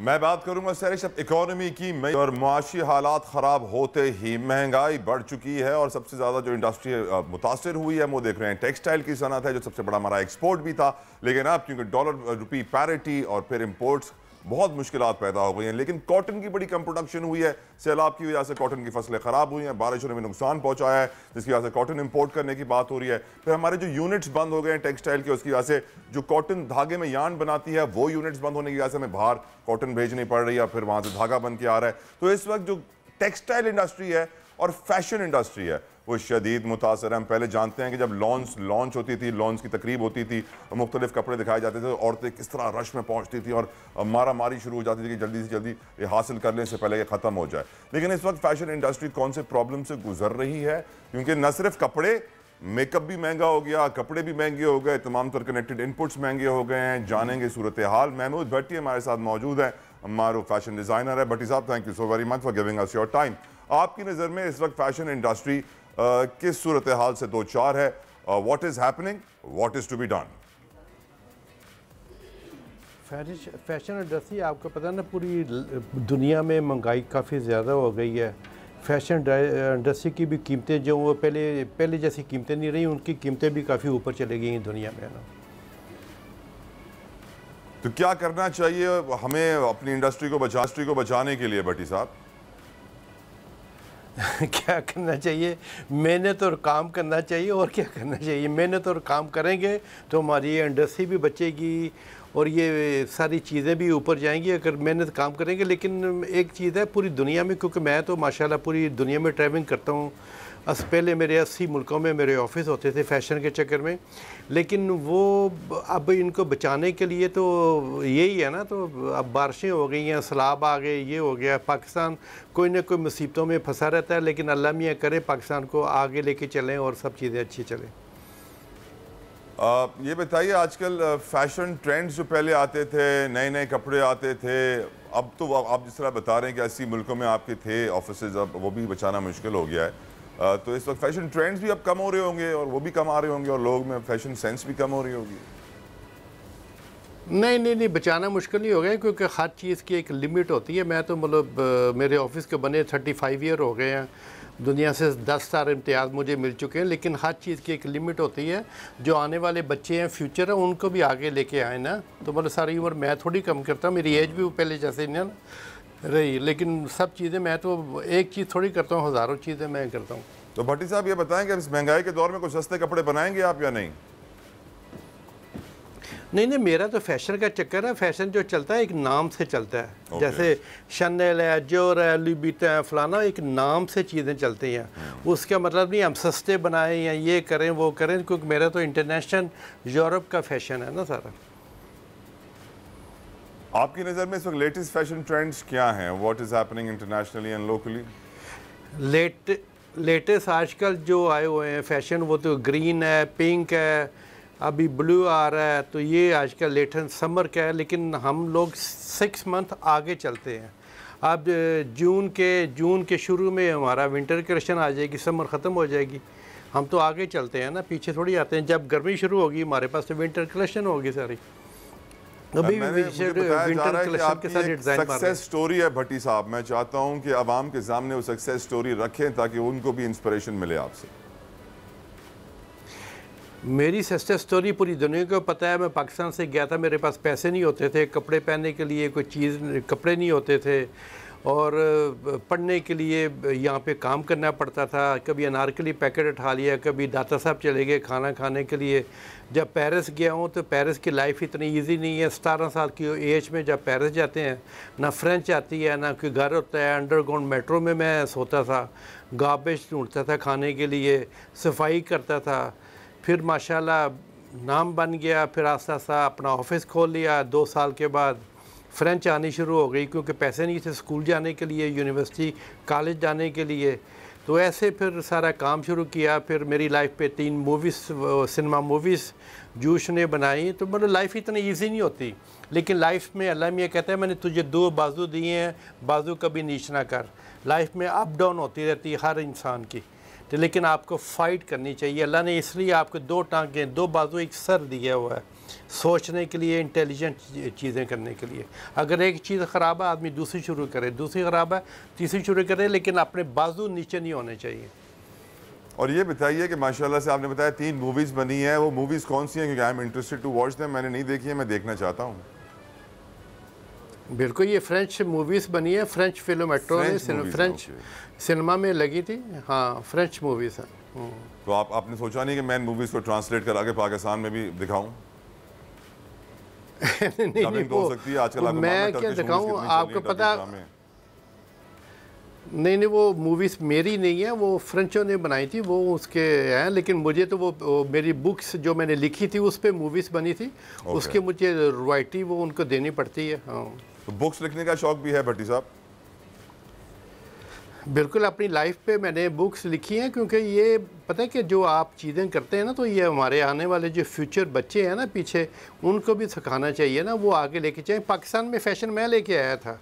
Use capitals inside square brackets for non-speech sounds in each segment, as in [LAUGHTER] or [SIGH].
मैं बात करूंगा सैरिशब इकोनॉमी की और मुआशी हालात ख़राब होते ही महंगाई बढ़ चुकी है और सबसे ज़्यादा जो इंडस्ट्री मुतासर हुई है वो देख रहे हैं टेक्सटाइल की सनत है जो सबसे बड़ा हमारा एक्सपोर्ट भी था लेकिन अब क्योंकि डॉलर रुपी पैरिटी और फिर इम्पोर्ट्स बहुत मुश्किल पैदा हो गई हैं लेकिन कॉटन की बड़ी कम प्रोडक्शन हुई है सैलाब की वजह से कॉटन की फसलें ख़राब हुई हैं बारिशों ने भी नुकसान पहुंचाया है जिसकी वजह से कॉटन इंपोर्ट करने की बात हो रही है फिर हमारे जो यूनिट्स बंद हो गए हैं टेक्सटाइल के उसकी वजह से जो कॉटन धागे में यान बनाती है वो यूनिट्स बंद होने की वजह से हमें बाहर कॉटन भेजनी पड़ रही है फिर वहाँ से धागा बन के आ रहा है तो इस वक्त जो टेक्सटाइल इंडस्ट्री है और फैशन इंडस्ट्री है वो शदीद मुतासर हम पहले जानते हैं कि जब लॉन्च लॉन्च होती थी लॉन्च की तकरीब होती थी और मुख्तलिफ कपड़े दिखाए जाते थे तो औरतें किस तरह रश में पहुँचती थी और मारा मारी शुरू हो जाती थी कि जल्दी से जल्दी ये हासिल कर लें इससे पहले ये ख़त्म हो जाए लेकिन इस वक्त फैशन इंडस्ट्री कौन से प्रॉब्लम से गुजर रही है क्योंकि न सिर्फ कपड़े मेकअप भी महंगा हो गया कपड़े भी महंगे हो गए तमाम तर कनेक्टेड इनपुट्स महंगे हो गए हैं जानेंगे सूरत हाल महमूद भट्टी हमारे साथ मौजूद हैं मारूफ फैशन डिज़ाइनर है भट्टी साहब thank you so very much for giving us your time आपकी नज़र में इस वक्त फैशन इंडस्ट्री किस सूरत हाल से दो चार है what is happening what is to be done fashion industry आपको पता ना पूरी दुनिया में महंगाई काफ़ी ज़्यादा हो गई है फैशन इंडस्ट्री की भी कीमतें जो वो पहले पहले जैसी कीमतें नहीं रही उनकी कीमतें भी काफ़ी ऊपर चली गई हैं दुनिया में ना तो क्या करना चाहिए हमें अपनी इंडस्ट्री को बचा को बचाने के लिए बटी साहब [LAUGHS] क्या करना चाहिए मेहनत और काम करना चाहिए और क्या करना चाहिए मेहनत और काम करेंगे तो हमारी इंडस्ट्री भी बचेगी और ये सारी चीज़ें भी ऊपर जाएंगी अगर मेहनत काम करेंगे लेकिन एक चीज़ है पूरी दुनिया में क्योंकि मैं तो माशाल्लाह पूरी दुनिया में ट्रैवलिंग करता हूँ अस पहले मेरे अस्सी मुल्कों में मेरे ऑफिस होते थे फैशन के चक्कर में लेकिन वो अब इनको बचाने के लिए तो यही है ना तो अब बारिशें हो गई हैं सलाब आ गए ये हो गया पाकिस्तान कोई ना कोई मुसीबतों में फंसा रहता है लेकिन अल्लाह मियाँ करे पाकिस्तान को आगे लेके चलें और सब चीज़ें अच्छी चलें ये बताइए आजकल फैशन ट्रेंड्स जो पहले आते थे नए नए कपड़े आते थे अब तो आप जिस तरह बता रहे हैं कि ऐसी मुल्कों में आपके थे ऑफिस अब वो भी बचाना मुश्किल हो गया है तो इस वक्त फैशन ट्रेंड्स भी अब कम हो रहे होंगे और वो भी कम आ रहे होंगे और लोग में फैशन सेंस भी कम हो रही होगी नहीं नहीं नहीं बचाना मुश्किल नहीं हो गया क्योंकि हर चीज़ की एक लिमिट होती है मैं तो मतलब मेरे ऑफिस के बने थर्टी फाइव ईयर हो गए हैं दुनिया से दस सारे इम्तियाज़ मुझे मिल चुके हैं लेकिन हर चीज़ की एक लिमिट होती है जो आने वाले बच्चे हैं फ्यूचर हैं उनको भी आगे लेके आए ना तो मतलब सारी उम्र मैं थोड़ी कम करता हूँ मेरी एज भी पहले जैसे नहीं रही लेकिन सब चीज़ें मैं तो एक चीज़ थोड़ी करता हूँ हज़ारों चीज़ें मैं करता हूँ तो भट्टी साहब ये बताएँ कि इस महंगाई के दौर में कुछ सस्ते कपड़े बनाएंगे आप या नहीं नहीं नहीं मेरा तो फैशन का चक्कर है फैशन जो चलता है एक नाम से चलता है okay. जैसे शनल है जोर है लिबिटा है फलाना एक नाम से चीज़ें चलती हैं hmm. उसका मतलब नहीं हम सस्ते बनाएं या ये करें वो करें क्योंकि मेरा तो इंटरनेशनल यूरोप का फैशन है ना सारा आपकी नज़र में इस वक्त लेटेस्ट फैशन ट्रेंड्स क्या हैं what is happening internationally and locally let latest आजकल जो आए हुए हैं फैशन वो तो ग्रीन है पिंक है अभी ब्लू आ रहा है तो ये आज का लेटन समर का है लेकिन हम लोग सिक्स मंथ आगे चलते हैं अब जून के जून के शुरू में हमारा विंटर क्रेशन आ जाएगी समर ख़त्म हो जाएगी हम तो आगे चलते हैं ना पीछे थोड़ी आते हैं जब गर्मी शुरू होगी हमारे पास तो विंटर क्रेशन होगी सारी अभी सक्सेस स्टोरी है भट्टी साहब मैं चाहता हूँ कि आवाम के सामने वो सक्सेस स्टोरी रखें ताकि उनको भी इंस्परेशन मिले आपसे मेरी सस्ते स्टोरी पूरी दुनिया को पता है मैं पाकिस्तान से गया था मेरे पास पैसे नहीं होते थे कपड़े पहनने के लिए कोई चीज़ कपड़े नहीं होते थे और पढ़ने के लिए यहाँ पे काम करना पड़ता था कभी अनारकली पैकेट उठा लिया कभी दाता साहब चले गए खाना खाने के लिए जब पेरिस गया हूँ तो पेरिस की लाइफ इतनी इजी नहीं है सतारह साल की एज में जब पेरिस जाते हैं ना फ्रेंच आती है ना कोई घर होता है अंडरग्राउंड मेट्रो में मैं सोता था गार्बेज ढूंढता था खाने के लिए सफाई करता था फिर माशाल्लाह नाम बन गया फिर आस्ता आस्ता अपना ऑफिस खोल लिया दो साल के बाद फ्रेंच आनी शुरू हो गई क्योंकि पैसे नहीं थे स्कूल जाने के लिए यूनिवर्सिटी कॉलेज जाने के लिए तो ऐसे फिर सारा काम शुरू किया फिर मेरी लाइफ पे तीन मूवीज़ सिनेमा मूवीज़ जूश ने बनाई तो मतलब लाइफ इतनी इजी नहीं होती लेकिन लाइफ में अल्लाह मियाँ कहता है मैंने तुझे दो बाजू दिए हैं बाजू कभी नीच ना कर लाइफ में अप डाउन होती रहती है हर इंसान की तो लेकिन आपको फ़ाइट करनी चाहिए अल्लाह ने इसलिए आपको दो टांगें दो बाजू एक सर दिया हुआ है सोचने के लिए इंटेलिजेंट चीज़ें करने के लिए अगर एक चीज़ ख़राब है आदमी दूसरी शुरू करे दूसरी ख़राब है तीसरी शुरू करे लेकिन अपने बाजू नीचे नहीं होने चाहिए और ये बताइए कि माशाल्लाह से आपने बताया तीन मूवीज़ बनी है वो मूवीज़ कौन सी हैं क्योंकि I am interested to watch them मैंने नहीं देखी है मैं देखना चाहता हूँ बिल्कुल ये फ्रेंच मूवीज़ बनी है फ्रेंच फिल्म एक्टर ने फ्रेंच सिनेमा में लगी थी हाँ फ्रेंच मूवीज़ है तो आप आपने सोचा नहीं कि मैं मूवीज़ को ट्रांसलेट करा के पाकिस्तान में भी दिखाऊं [LAUGHS] तो नहीं, नहीं वो, सकती है आजकल मैं क्या दिखाऊं आपको पता नहीं नहीं वो मूवीज़ मेरी नहीं है वो फ्रेंचों ने बनाई थी वो उसके हैं लेकिन मुझे तो वो, वो मेरी बुक्स जो मैंने लिखी थी उस पर मूवीज़ बनी थी okay. उसके मुझे रॉयल्टी वो उनको देनी पड़ती है हाँ तो बुक्स लिखने का शौक भी है भट्टी साहब बिल्कुल अपनी लाइफ पे मैंने बुक्स लिखी हैं क्योंकि ये पता है कि जो आप चीज़ें करते हैं ना तो ये हमारे आने वाले जो फ्यूचर बच्चे हैं ना पीछे उनको भी सिखाना चाहिए ना वो आगे लेके चाहिए पाकिस्तान में फ़ैशन मैं लेके आया था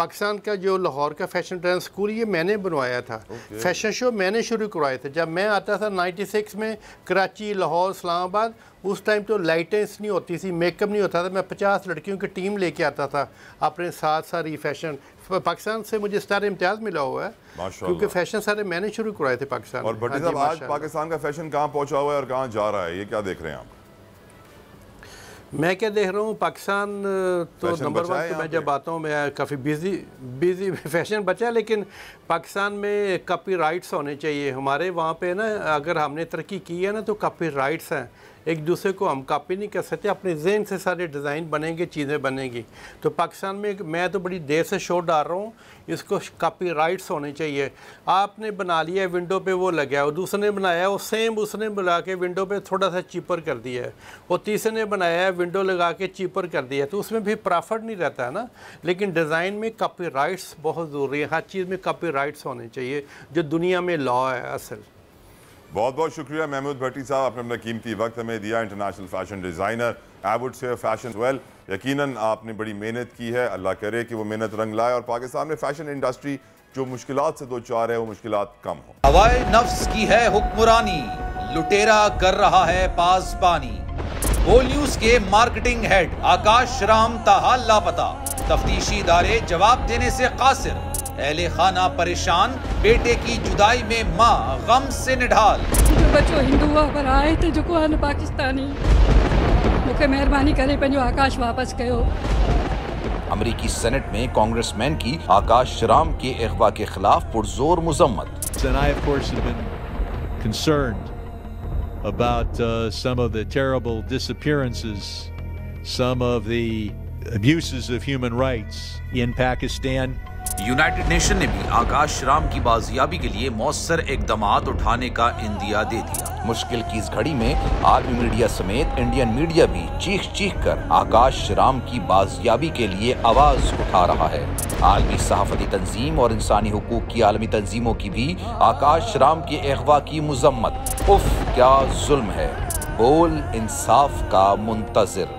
पाकिस्तान का जो लाहौर का फैशन ट्रेंड स्कूल ये मैंने बनवाया था okay. फैशन शो मैंने शुरू करवाए थे जब मैं आता था 96 में कराची लाहौर इस्लामाबाद उस टाइम तो लाइटेंस नहीं होती थी मेकअप नहीं होता था मैं 50 लड़कियों की टीम लेके आता था अपने साथ सारी फैशन पाकिस्तान से मुझे सारे इम्तियाज़ मिला हुआ है क्योंकि फैशन सारे मैंने शुरू करवाए थे पाकिस्तान और हाँ पाकिस्तान का फैशन कहाँ पहुँचा हुआ है और कहाँ जा रहा है ये क्या देख रहे हैं आप मैं क्या देख रहा हूँ पाकिस्तान तो नंबर वन तो मैं जब आता हूँ मैं काफ़ी बिजी बिजी फैशन बचा है लेकिन पाकिस्तान में कापी राइट्स होने चाहिए हमारे वहाँ पे ना अगर हमने तरक्की की है ना तो कापी राइट्स हैं एक दूसरे को हम कापी नहीं कर सकते अपने जहन से सारे डिज़ाइन बनेंगे चीज़ें बनेंगी तो पाकिस्तान में मैं तो बड़ी देर से शोर डाल रहा हूँ इसको कापी राइट्स होने चाहिए आपने बना लिया विंडो पे वो लगा और दूसरे ने बनाया वो सेम उसने बुला के विंडो पे थोड़ा सा चीपर कर दिया है और तीसरे ने बनाया है विंडो लगा के चीपर कर दिया तो उसमें भी प्रॉफिट नहीं रहता है ना लेकिन डिज़ाइन में कापी राइट्स बहुत ज़रूरी है हर चीज़ में कापी राइट्स होने चाहिए जो दुनिया में लॉ है असल बहुत बहुत शुक्रिया महमूद भट्टी साहब आपने अपना कीमती वक्त हमें दिया international fashion designer I would से फैशन वेल यकीनन आपने बड़ी मेहनत की है अल्लाह करे कि वो मेहनत रंग लाए और पाकिस्तान में फैशन इंडस्ट्री जो मुश्किल से दो चार है वो मुश्किल कम हो हवाए नफ्स की है हुक्मरानी लुटेरा कर रहा है पास पानी न्यूज के मार्केटिंग हेड आकाश राम ताहा लापता तफ्तीशी इदारे जवाब देने से कासिर अहले खाना परेशान बेटे की जुदाई में माँ गम से निढाल जो बच्चो हिंदू पर आए तो जो आन पाकिस्तानी मुख्य मेहरबानी करे पंजो आकाश वापस कयो अमेरिकी सेनेट में कांग्रेसमैन की आकाश श्राम के अगवा के खिलाफ पुरजोर मुजम्मत About uh, some of the terrible disappearances, some of the abuses of human rights in Pakistan. United Nation ने भी आकाश राम की बाजियाबी के लिए मौसर इकदाम उठाने का इंदिया दे दिया मुश्किल की इस घड़ी में आर्मी मीडिया समेत इंडियन मीडिया भी चीख चीख कर आकाश राम की बाजियाबी के लिए आवाज उठा रहा है आलमी सहाफती तंजीम और इंसानी हकूक की आलमी तंजीमों की भी आकाश राम के अगवा की मजम्मत उफ क्या जुल्म है बोल इंसाफ का मुंतजर